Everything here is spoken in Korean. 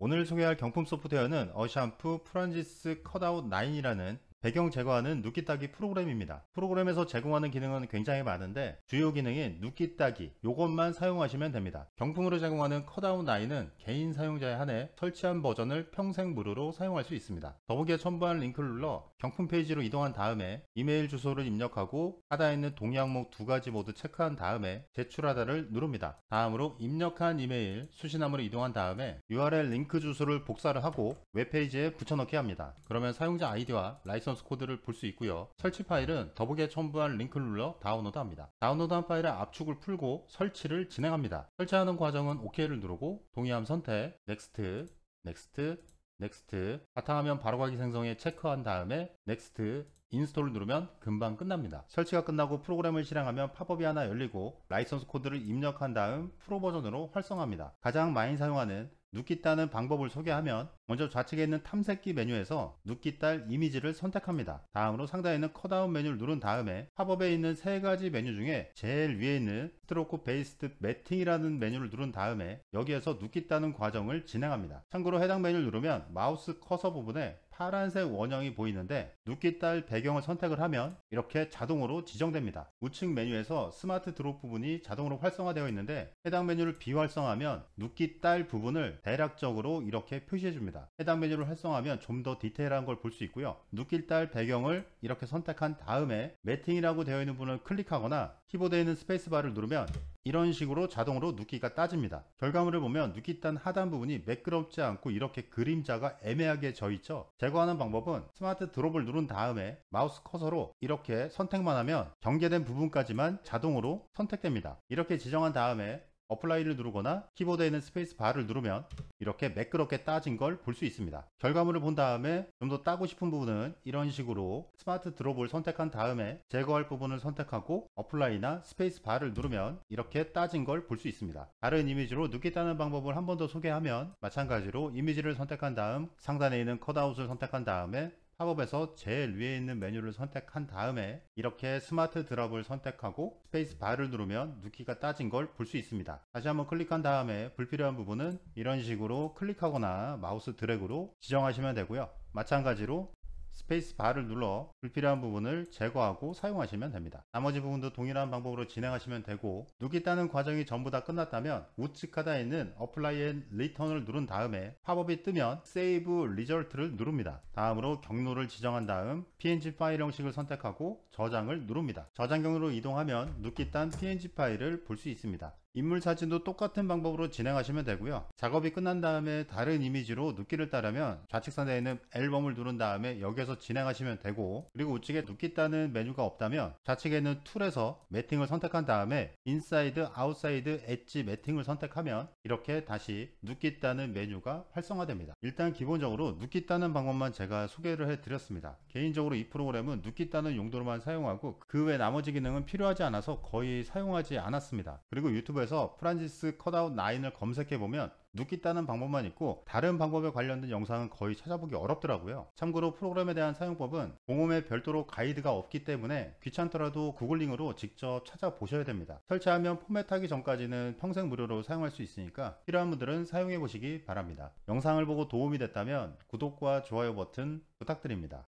오늘 소개할 경품 소프트웨어는 어샴푸 프란지스 컷아웃 9이라는 배경 제거하는 눕기 따기 프로그램입니다. 프로그램에서 제공하는 기능은 굉장히 많은데 주요 기능인 눕기 따기 이것만 사용하시면 됩니다. 경품으로 제공하는 컷아웃 라인은 개인 사용자에 한해 설치한 버전을 평생 무료로 사용할 수 있습니다. 더보기에 첨부한 링크를 눌러 경품 페이지로 이동한 다음에 이메일 주소를 입력하고 하단에 있는 동양목 두 가지 모두 체크한 다음에 제출하다를 누릅니다. 다음으로 입력한 이메일 수신함으로 이동한 다음에 URL 링크 주소를 복사를 하고 웹페이지에 붙여넣기 합니다. 그러면 사용자 아이디와 라이선 라이선스 코드를 볼 수 있고요. 설치 파일은 더보기에 첨부한 링크를 눌러 다운로드합니다. 다운로드한 파일의 압축을 풀고 설치를 진행합니다. 설치하는 과정은 OK를 누르고 동의함 선택, Next, Next, Next, 바탕화면 바로가기 생성에 체크한 다음에 n 넥스 t 인스톨을 누르면 금방 끝납니다. 설치가 끝나고 프로그램을 실행하면 팝업이 하나 열리고 라이선스 코드를 입력한 다음 프로 버전으로 활성화합니다. 가장 많이 사용하는 누끼따는 방법을 소개하면 먼저 좌측에 있는 탐색기 메뉴에서 누끼딸 이미지를 선택합니다. 다음으로 상단에 있는 커다운 메뉴를 누른 다음에 팝업에 있는 세 가지 메뉴 중에 제일 위에 있는 스트로크 베이스드 매팅이라는 메뉴를 누른 다음에 여기에서 누끼따는 과정을 진행합니다. 참고로 해당 메뉴를 누르면 마우스 커서 부분에 파란색 원형이 보이는데 눕기딸 배경을 선택을 하면 이렇게 자동으로 지정됩니다. 우측 메뉴에서 스마트 드롭 부분이 자동으로 활성화되어 있는데 해당 메뉴를 비활성하면 화 눕기딸 부분을 대략적으로 이렇게 표시해줍니다. 해당 메뉴를 활성하면 화좀더 디테일한 걸 볼 수 있고요. 눕기딸 배경을 이렇게 선택한 다음에 매팅이라고 되어 있는 부분을 클릭하거나 키보드에 있는 스페이스바를 누르면 이런 식으로 자동으로 누기가 따집니다. 결과물을 보면 누기단 하단 부분이 매끄럽지 않고 이렇게 그림자가 애매하게 져 있죠. 제거하는 방법은 스마트 드롭을 누른 다음에 마우스 커서로 이렇게 선택만 하면 경계된 부분까지만 자동으로 선택됩니다. 이렇게 지정한 다음에 어플라이를 누르거나 키보드에 있는 스페이스 바를 누르면 이렇게 매끄럽게 따진 걸 볼 수 있습니다. 결과물을 본 다음에 좀 더 따고 싶은 부분은 이런 식으로 스마트 드롭을 선택한 다음에 제거할 부분을 선택하고 어플라이나 스페이스 바를 누르면 이렇게 따진 걸 볼 수 있습니다. 다른 이미지로 늦게 따는 방법을 한 번 더 소개하면 마찬가지로 이미지를 선택한 다음 상단에 있는 컷아웃을 선택한 다음에 팝업에서 제일 위에 있는 메뉴를 선택한 다음에 이렇게 스마트 드롭을 선택하고 스페이스 바를 누르면 누키가 따진 걸 볼 수 있습니다. 다시 한번 클릭한 다음에 불필요한 부분은 이런 식으로 클릭하거나 마우스 드래그로 지정하시면 되고요. 마찬가지로 스페이스 바를 눌러 불필요한 부분을 제거하고 사용하시면 됩니다. 나머지 부분도 동일한 방법으로 진행하시면 되고 누기 따는 과정이 전부 다 끝났다면 우측 하단에 있는 Apply and Return을 누른 다음에 팝업이 뜨면 Save Result를 누릅니다. 다음으로 경로를 지정한 다음 PNG 파일 형식을 선택하고 저장을 누릅니다. 저장 경로로 이동하면 누기 딴 PNG 파일을 볼 수 있습니다. 인물 사진도 똑같은 방법으로 진행하시면 되고요. 작업이 끝난 다음에 다른 이미지로 눕기를 따르면 좌측선에 있는 앨범을 누른 다음에 여기에서 진행하시면 되고 그리고 우측에 눕기 따는 메뉴가 없다면 좌측에 있는 툴에서 매팅을 선택한 다음에 인사이드, 아웃사이드, 엣지 매팅을 선택하면 이렇게 다시 눕기 따는 메뉴가 활성화됩니다. 일단 기본적으로 눕기 따는 방법만 제가 소개를 해드렸습니다. 개인적으로 이 프로그램은 눕기 따는 용도로만 사용하고 그 외 나머지 기능은 필요하지 않아서 거의 사용하지 않았습니다. 그리고 유튜브 유튜브에서 프란시스 컷아웃 9을 검색해보면 눕겠다는 방법만 있고 다른 방법에 관련된 영상은 거의 찾아보기 어렵더라고요. 참고로 프로그램에 대한 사용법은 공홈에 별도로 가이드가 없기 때문에 귀찮더라도 구글링으로 직접 찾아보셔야 됩니다. 설치하면 포맷하기 전까지는 평생 무료로 사용할 수 있으니까 필요한 분들은 사용해 보시기 바랍니다. 영상을 보고 도움이 됐다면 구독과 좋아요 버튼 부탁드립니다.